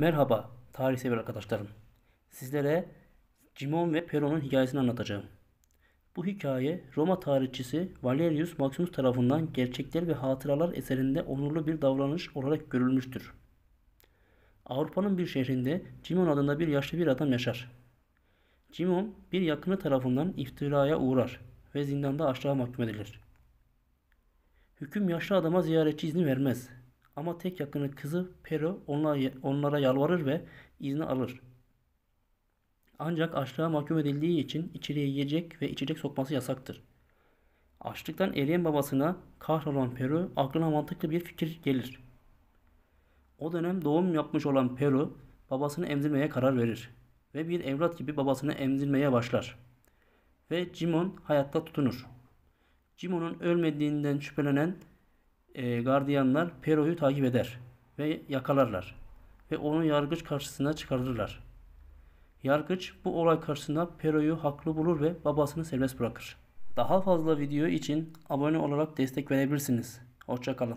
Merhaba tarih sever arkadaşlarım. Sizlere Cimon ve Peron'un hikayesini anlatacağım. Bu hikaye Roma tarihçisi Valerius Maximus tarafından Gerçekler ve Hatıralar eserinde onurlu bir davranış olarak görülmüştür. Avrupa'nın bir şehrinde Cimon adında bir yaşlı bir adam yaşar. Cimon bir yakını tarafından iftiraya uğrar ve zindanda aşağı mahkum edilir. Hüküm yaşlı adama ziyaretçi izni vermez ama tek yakını kızı Pero onlara, yalvarır ve izni alır. Ancak açlığa mahkum edildiği için içeriye yiyecek ve içecek sokması yasaktır. Açlıktan eriyen babasına kahrolan Peru aklına mantıklı bir fikir gelir. O dönem doğum yapmış olan Peru babasını emzirmeye karar verir ve bir evlat gibi babasını emzirmeye başlar. Ve Jimon hayatta tutunur. Jimon'un ölmediğinden şüphelenen e, gardiyanlar Pero'yu takip eder ve yakalarlar ve onu yargıç karşısına çıkarırlar. Yargıç bu olay karşısında Pero'yu haklı bulur ve babasını serbest bırakır. Daha fazla video için abone olarak destek verebilirsiniz. Hoşçakalın.